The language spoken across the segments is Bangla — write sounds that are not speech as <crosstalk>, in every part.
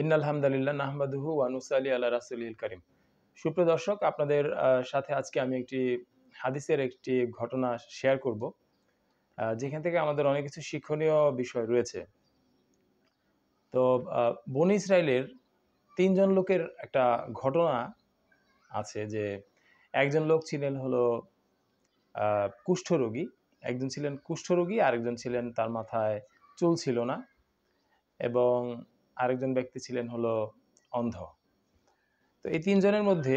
ইন্না আলহামদুলিল্লাহ নাহমাদুহু ওয়ানুস আলী আল্লাহ রাসুলিল করিম সুপ্রদর্শক আপনাদের সাথে আজকে আমি একটি হাদিসের একটি ঘটনা শেয়ার করব যেখান থেকে আমাদের অনেক কিছু শিক্ষণীয় বিষয় রয়েছে তো বন ইসরায়েলের তিনজন লোকের একটা ঘটনা আছে যে একজন লোক ছিলেন হলো কুষ্ঠরোগী একজন ছিলেন কুষ্ঠরোগী আরেকজন ছিলেন তার মাথায় চুল ছিল না এবং আরেকজন ব্যক্তি ছিলেন হলো অন্ধ তো এই তিনজনের মধ্যে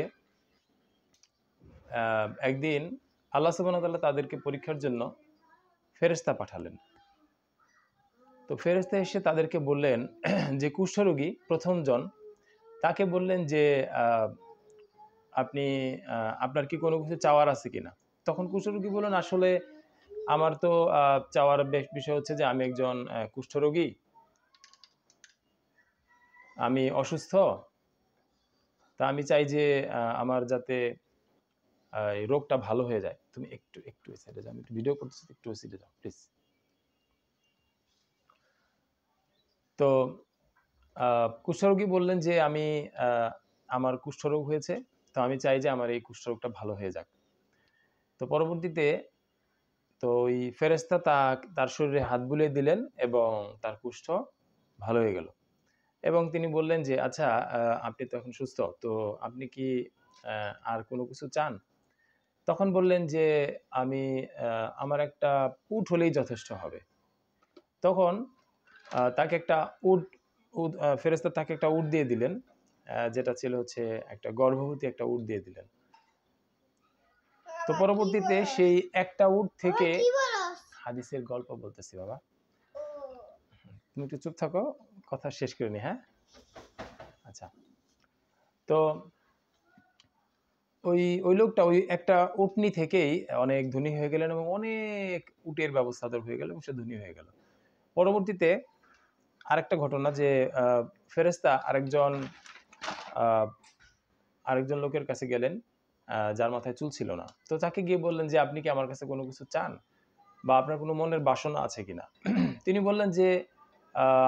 একদিন আল্লাহ সুবাহতাল্লাহ তাদেরকে পরীক্ষার জন্য ফেরেস্তা পাঠালেন তো ফেরেস্তা এসে তাদেরকে বললেন <clears throat> যে কুষ্ঠরোগী প্রথমজন তাকে বললেন যে আপনি আপনার কি কোনো কিছু চাওয়ার আছে কিনা তখন কুষ্ঠরোগী বললেন আসলে আমার তো চাওয়ার বিষয় হচ্ছে যে আমি একজন কুষ্ঠরোগী আমি অসুস্থ তা আমি চাই যে আমার যাতে রোগটা ভালো হয়ে যায় তুমি একটু একটু সাইডে যাও আমি একটু ভিডিও করতেছি একটু সাইডে যাও প্লিজ তো কুষ্ঠরোগী বললেন যে আমি আমার কুষ্ঠরোগ হয়েছে তো আমি চাই যে আমার এই কুষ্ঠরোগটা ভালো হয়ে যাক তো পরবর্তীতে তো ওই ফেরেস্তা তা তার শরীরে হাত বুলিয়ে দিলেন এবং তার কুষ্ঠ ভালো হয়ে গেল এবং তিনি বললেন যে আচ্ছা আপনি তো এখন সুস্থ তো আপনি কি আর কোনো কিছু চান তখন বললেন যে আমি আমার একটা উট হলেই যথেষ্ট হবে তখন তাকে একটা উট ফেরেস্তা তাকে একটা উট দিয়ে দিলেন যেটা ছিল হচ্ছে একটা গর্ভবতী একটা উট দিয়ে দিলেন তো পরবর্তীতে সেই একটা উট থেকে হাদিসের গল্প বলতেছি বাবা তুমি একটু চুপ থাকো কথা শেষ করে নি হ্যাঁ আচ্ছা তো ওই ওই লোকটা ওই একটা উটনি থেকেই অনেক ধনী হয়ে গেলেন এবং অনেক উটের ব্যবস্থা তোর হয়ে গেল এবং সে ধনী হয়ে গেল পরবর্তীতে আরেকটা ঘটনা যে ফেরেস্তা আরেকজন আরেকজন লোকের কাছে গেলেন যার মাথায় চুল ছিল না তো তাকে গিয়ে বললেন যে আপনি কি আমার কাছে কোনো কিছু চান বা আপনার কোনো মনের বাসনা আছে কিনা তিনি বললেন যে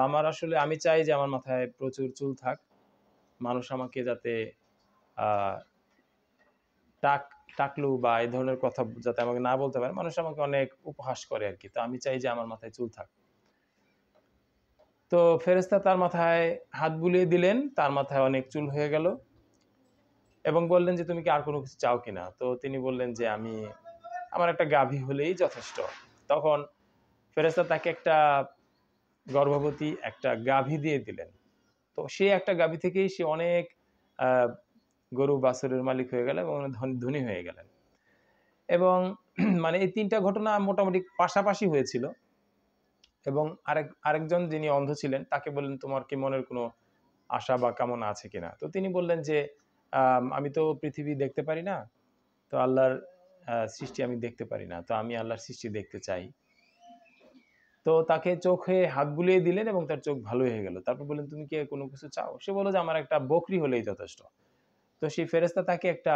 আমার আসলে আমি চাই যে আমার মাথায় প্রচুর চুল থাক মানুষ আমাকে যাতে টাক টাকলু বা এই ধরনের কথা যাতে আমাকে না বলতে পারে মানুষ আমাকে অনেক উপহাস করে আর কি তো আমি চাই যে আমার মাথায় চুল থাক তো ফেরেস্তা তার মাথায় হাত বুলিয়ে দিলেন তার মাথায় অনেক চুল হয়ে গেল এবং বললেন যে তুমি কি আর কোনো কিছু চাও কিনা তো তিনি বললেন যে আমি আমার একটা গাভী হলেই যথেষ্ট তখন ফেরেস্তা তাকে একটা গর্ভবতী একটা গাভী দিয়ে দিলেন তো সে একটা গাভী থেকেই সে অনেক গরু বাছুরের মালিক হয়ে গেল এবং ধনী হয়ে গেলেন এবং <clears throat> মানে এই তিনটা ঘটনা মোটামুটি পাশাপাশি হয়েছিল এবং আরেক আরেকজন যিনি অন্ধ ছিলেন তাকে বললেন তোমার কি মনের কোনো আশা বা কামনা আছে কিনা তো তিনি বললেন যে আমি তো পৃথিবী দেখতে পারি না তো আল্লাহর সৃষ্টি আমি দেখতে পারি না তো আমি আল্লাহর সৃষ্টি দেখতে চাই তো তাকে চোখে হাত বুলিয়ে দিলেন এবং তার চোখ ভালো হয়ে গেল তারপর বললেন তুমি কি কোনো কিছু চাও সে বললো যে আমার একটা বকরি হলেই যথেষ্ট তো সেই ফেরেস্তা তাকে একটা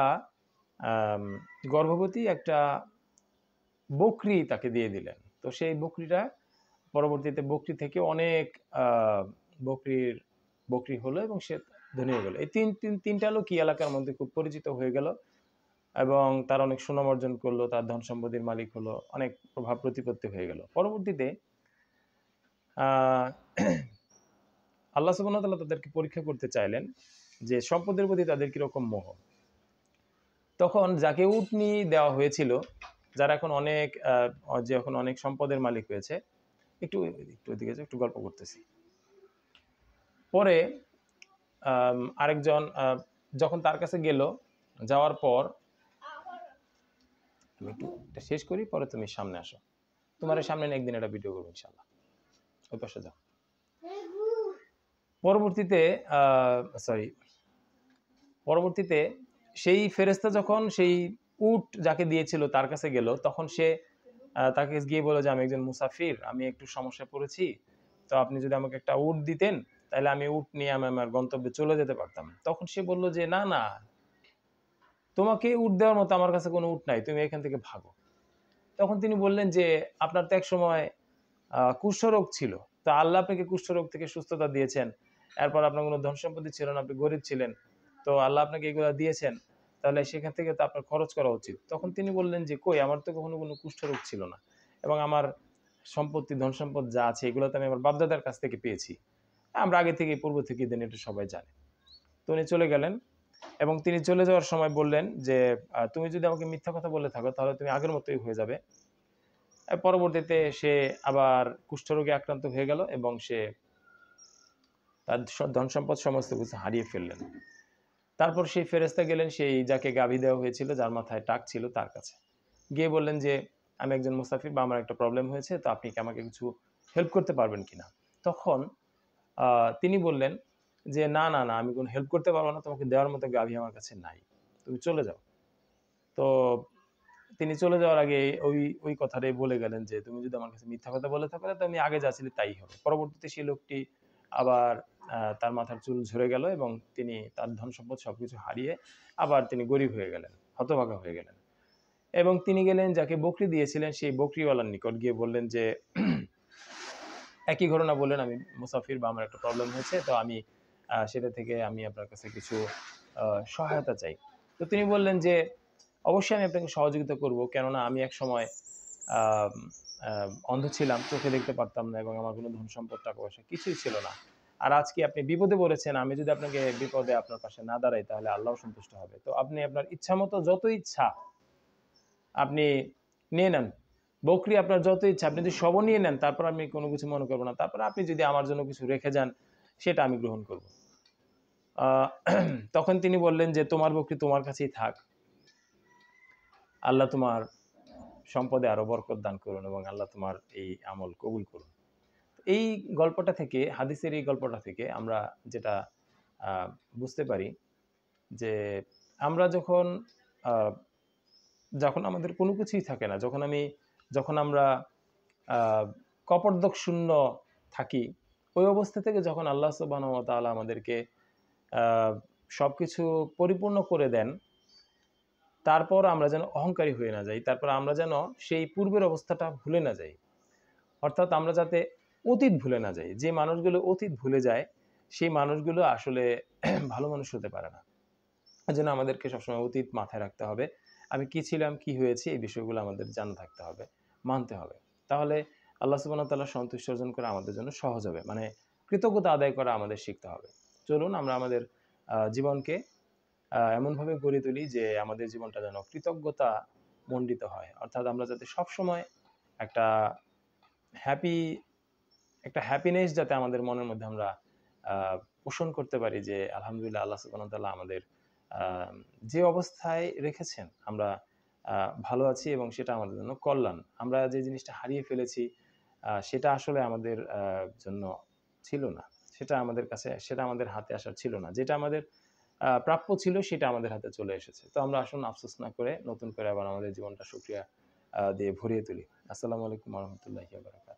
গর্ভবতী একটা বকরি তাকে দিয়ে দিলেন তো সেই বকরিটা পরবর্তীতে বকরি থেকে অনেক বকরির বকরি হলো এবং সে ধনী হয়ে গেল এই তিন তিন তিনটা লোক কি এলাকার মধ্যে খুব পরিচিত হয়ে গেল এবং তার অনেক সুনাম অর্জন করলো তার ধন সম্পদের মালিক হলো অনেক প্রভাব প্রতিপত্তি হয়ে গেল পরবর্তীতে <clears throat> আল্লাহ সুবাহতাল্লাহ তাদেরকে পরীক্ষা করতে চাইলেন যে সম্পদের প্রতি তাদের কীরকম মোহ তখন যাকে উটনি দেওয়া হয়েছিল যারা এখন অনেক যে এখন অনেক সম্পদের মালিক হয়েছে একটু একটু ওইদিকে একটু গল্প করতেছি পরে আরেকজন যখন তার কাছে গেল যাওয়ার পর তুমি একটু শেষ করি পরে তুমি সামনে আসো তোমার সামনে একদিন একটা ভিডিও করবো ইনশাল্লাহ ওই পাশে যাও পরবর্তীতে সরি পরবর্তীতে সেই ফেরেস্তা যখন সেই উট যাকে দিয়েছিল তার কাছে গেল তখন সে তাকে গিয়ে বলো যে আমি একজন মুসাফির আমি একটু সমস্যা পড়েছি তো আপনি যদি আমাকে একটা উট দিতেন তাহলে আমি উট নিয়ে আমি আমার গন্তব্যে চলে যেতে পারতাম তখন সে বলল যে না না তোমাকে উট দেওয়ার মতো আমার কাছে কোনো উট নাই তুমি এখান থেকে ভাগো তখন তিনি বললেন যে আপনার তো এক সময় কুষ্ঠরোগ ছিল তো আল্লাহ আপনাকে কুষ্ঠরোগ থেকে সুস্থতা দিয়েছেন এরপর আপনার কোনো ধন সম্পত্তি ছিল না আপনি গরিব ছিলেন তো আল্লাহ আপনাকে এগুলো দিয়েছেন তাহলে সেখান থেকে তো আপনার খরচ করা উচিত তখন তিনি বললেন যে কই আমার তো কখনো কোনো কুষ্ঠরোগ ছিল না এবং আমার সম্পত্তি ধন সম্পদ যা আছে এগুলো তো আমি আমার বাপদাদার কাছ থেকে পেয়েছি আমরা আগে থেকে পূর্ব থেকে দিন এটা সবাই জানে তো উনি চলে গেলেন এবং তিনি চলে যাওয়ার সময় বললেন যে তুমি যদি আমাকে মিথ্যা কথা বলে থাকো তাহলে তুমি আগের মতোই হয়ে যাবে পরবর্তীতে সে আবার কুষ্ঠরোগে আক্রান্ত হয়ে গেল এবং সে তার ধন সম্পদ সমস্ত কিছু হারিয়ে ফেললেন তারপর সেই ফেরেস্তা গেলেন সেই যাকে গাভী দেওয়া হয়েছিল যার মাথায় টাক ছিল তার কাছে গিয়ে বললেন যে আমি একজন মুসাফির বা আমার একটা প্রবলেম হয়েছে তো আপনি কি আমাকে কিছু হেল্প করতে পারবেন কি না তখন তিনি বললেন যে না না না আমি কোনো হেল্প করতে পারবো না তোমাকে দেওয়ার মতো গাভী আমার কাছে নাই তুমি চলে যাও তো তিনি চলে যাওয়ার আগে ওই ওই কথাটাই বলে গেলেন যে তুমি যদি আমার কাছে মিথ্যা কথা বলে থাকো তাহলে আমি আগে যা ছিল তাই হবে পরবর্তীতে সেই লোকটি আবার তার মাথার চুল ঝরে গেল এবং তিনি তার ধন সম্পদ সব কিছু হারিয়ে আবার তিনি গরিব হয়ে গেলেন হতভাগা হয়ে গেলেন এবং তিনি গেলেন যাকে বকরি দিয়েছিলেন সেই বকরিওয়ালার নিকট গিয়ে বললেন যে একই ঘটনা বললেন আমি মুসাফির বা আমার একটা প্রবলেম হয়েছে তো আমি সেটা থেকে আমি আপনার কাছে কিছু সহায়তা চাই তো তিনি বললেন যে অবশ্যই আমি আপনাকে সহযোগিতা করব কেননা আমি এক সময় অন্ধ ছিলাম চোখে দেখতে পারতাম না এবং আমার কোনো ধন সম্পদ টাকা পয়সা কিছুই ছিল না আর আজকে আপনি বিপদে বলেছেন আমি যদি আপনাকে বিপদে আপনার পাশে না দাঁড়াই তাহলে আল্লাহ সন্তুষ্ট হবে তো আপনি আপনার ইচ্ছা মতো যত ইচ্ছা আপনি নিয়ে নেন বকরি আপনার যত ইচ্ছা আপনি যদি সবও নিয়ে নেন তারপর আমি কোনো কিছু মনে করবো না তারপর আপনি যদি আমার জন্য কিছু রেখে যান সেটা আমি গ্রহণ করব <clears throat> তখন তিনি বললেন যে তোমার বকরি তোমার কাছেই থাক আল্লাহ তোমার সম্পদে আরও বরকত দান করুন এবং আল্লাহ তোমার এই আমল কবুল করুন এই গল্পটা থেকে হাদিসের এই গল্পটা থেকে আমরা যেটা বুঝতে পারি যে আমরা যখন যখন আমাদের কোনো কিছুই থাকে না যখন আমি যখন আমরা কপটদক শূন্য থাকি ওই অবস্থা থেকে যখন আল্লাহ সুবাহ তালা আমাদেরকে সব কিছু পরিপূর্ণ করে দেন তারপর আমরা যেন অহংকারী হয়ে না যাই তারপর আমরা যেন সেই পূর্বের অবস্থাটা ভুলে না যাই অর্থাৎ আমরা যাতে অতীত ভুলে না যাই যে মানুষগুলো অতীত ভুলে যায় সেই মানুষগুলো আসলে <clears throat> ভালো মানুষ হতে পারে না যেন আমাদেরকে সবসময় অতীত মাথায় রাখতে হবে আমি কি ছিলাম কি হয়েছে এই বিষয়গুলো আমাদের জানা থাকতে হবে মানতে হবে তাহলে আল্লাহ সুবাহ তাল্লাহ সন্তুষ্ট অর্জন করা আমাদের জন্য সহজ হবে মানে কৃতজ্ঞতা আদায় করা আমাদের শিখতে হবে চলুন আমরা আমাদের জীবনকে এমনভাবে গড়ে তুলি যে আমাদের জীবনটা যেন কৃতজ্ঞতা মণ্ডিত হয় অর্থাৎ আমরা যাতে সবসময় একটা হ্যাপি একটা হ্যাপিনেস যাতে আমাদের মনের মধ্যে আমরা পোষণ করতে পারি যে আলহামদুলিল্লাহ আল্লাহ সুবাহতাল্লাহ আমাদের যে অবস্থায় রেখেছেন আমরা ভালো আছি এবং সেটা আমাদের জন্য কল্যাণ আমরা যে জিনিসটা হারিয়ে ফেলেছি সেটা আসলে আমাদের জন্য ছিল না সেটা আমাদের কাছে সেটা আমাদের হাতে আসার ছিল না যেটা আমাদের প্রাপ্য ছিল সেটা আমাদের হাতে চলে এসেছে তো আমরা আসুন আফসোস না করে নতুন করে আবার আমাদের জীবনটা সুক্রিয়া দিয়ে ভরিয়ে তুলি আসসালামু আলাইকুম রহমতুল্লাহ